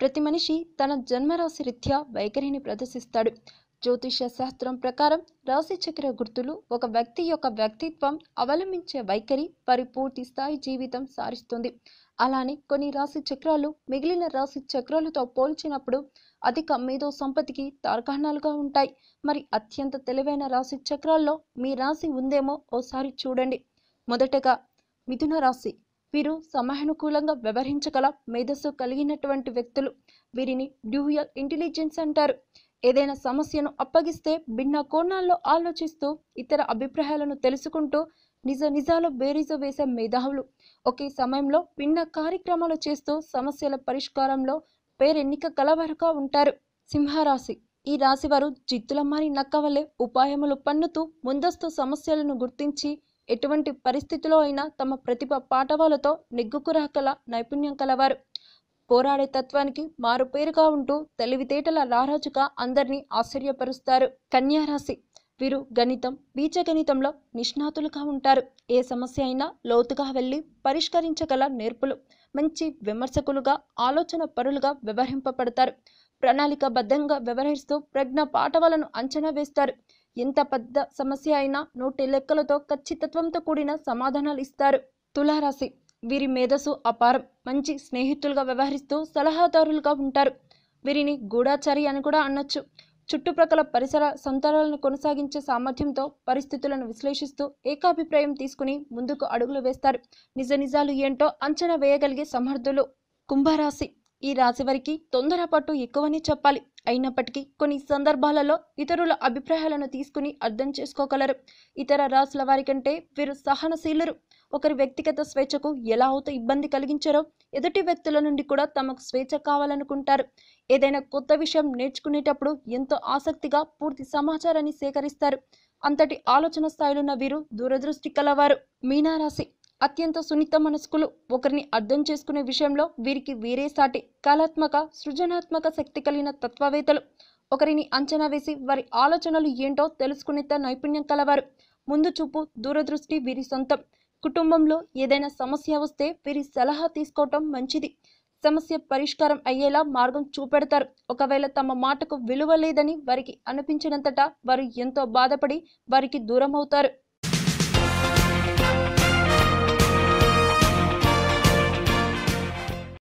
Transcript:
ప్రతి మనిషి తన జన్మరాశి రీత్యా వైఖరిని ప్రదర్శిస్తాడు జ్యోతిష శాస్త్రం ప్రకారం రాశిచక్ర గుర్తులు ఒక వ్యక్తి యొక్క వ్యక్తిత్వం అవలంబించే వైఖరి వారి పూర్తి స్థాయి జీవితం సారిస్తుంది అలానే కొన్ని రాశి చక్రాలు మిగిలిన రాశి చక్రాలతో పోల్చినప్పుడు అధిక మేధో సంపత్తికి తార్కాణాలుగా ఉంటాయి మరి అత్యంత తెలివైన రాశి చక్రాల్లో మీ రాశి ఉందేమో ఓసారి చూడండి మొదటగా మిథున రాశి వీరు సమయానుకూలంగా వ్యవహరించగల మేధస్సు కలిగినటువంటి వ్యక్తులు వీరిని డ్యూయల్ ఇంటెలిజెన్స్ అంటారు ఏదైనా సమస్యను అప్పగిస్తే భిన్న కోణాల్లో ఆలోచిస్తూ ఇతర అభిప్రాయాలను తెలుసుకుంటూ నిజ నిజాలు బేరీజు వేసే మేధావులు ఒకే సమయంలో భిన్న కార్యక్రమాలు చేస్తూ సమస్యల పరిష్కారంలో పేరెన్నిక కలవరగా ఉంటారు సింహరాశి ఈ రాశి రాశివారు జిత్తులమ్మారి నక్కవలే ఉపాయములు పన్నుతూ ముందస్తు సమస్యలను గుర్తించి ఎటువంటి పరిస్థితిలో అయినా తమ ప్రతిభ పాటవాలతో నెగ్గుకురాకల నైపుణ్యం కలవారు పోరాడే తత్వానికి మారుపేరుగా ఉంటూ తెలివితేటల రారాజుగా అందరినీ ఆశ్చర్యపరుస్తారు కన్యారాశి వీరు గణితం బీజగణితంలో నిష్ణాతులుగా ఉంటారు ఏ సమస్య అయినా లోతుగా వెళ్ళి పరిష్కరించగల నేర్పులు మంచి విమర్శకులుగా ఆలోచన పరులుగా వ్యవహరింపబడతారు ప్రణాళిక బద్ధంగా వ్యవహరిస్తూ ప్రజ్ఞ పాఠవాలను అంచనా వేస్తారు ఎంత పెద్ద సమస్య అయినా నోటి లెక్కలతో ఖచ్చితత్వంతో కూడిన సమాధానాలు ఇస్తారు తులారాశి వీరి మేధస్సు అపారం మంచి స్నేహితులుగా వ్యవహరిస్తూ సలహాదారులుగా ఉంటారు వీరిని గూఢాచారి అని కూడా అనొచ్చు చుట్టుప్రక్కల పరిసర సంతరాలను కొనసాగించే సామర్థ్యంతో పరిస్థితులను విశ్లేషిస్తూ ఏకాభిప్రాయం తీసుకుని ముందుకు అడుగులు వేస్తారు నిజ నిజాలు ఏంటో అంచనా వేయగలిగే సమర్థులు కుంభరాశి ఈ రాశి వారికి తొందరపాటు ఎక్కువని చెప్పాలి అయినప్పటికీ కొన్ని సందర్భాలలో ఇతరుల అభిప్రాయాలను తీసుకుని అర్థం చేసుకోగలరు ఇతర రాశుల వారి కంటే వీరు సహనశీలరు ఒకరి వ్యక్తిగత స్వేచ్ఛకు ఎలా అవుతూ ఇబ్బంది కలిగించారో ఎదుటి వ్యక్తుల నుండి కూడా తమకు స్వేచ్ఛ కావాలనుకుంటారు ఏదైనా కొత్త విషయం నేర్చుకునేటప్పుడు ఎంతో ఆసక్తిగా పూర్తి సమాచారాన్ని సేకరిస్తారు అంతటి ఆలోచన స్థాయిలున్న వీరు దూరదృష్టి కలవారు మీనారాశి అత్యంత సున్నిత మనస్కులు ఒకరిని అర్థం చేసుకునే విషయంలో వీరికి వీరే సాటి కళాత్మక సృజనాత్మక శక్తి కలిగిన తత్వవేత్తలు ఒకరిని అంచనా వేసి వారి ఆలోచనలు ఏంటో తెలుసుకునేంత నైపుణ్యం కలవారు ముందు చూపు దూరదృష్టి వీరి సొంతం కుటుంబంలో ఏదైనా సమస్య వస్తే వీరి సలహా తీసుకోవటం మంచిది సమస్య పరిష్కారం అయ్యేలా మార్గం చూపెడతారు ఒకవేళ తమ మాటకు విలువ లేదని వారికి అనిపించినంతటా వారు ఎంతో బాధపడి వారికి దూరం అవుతారు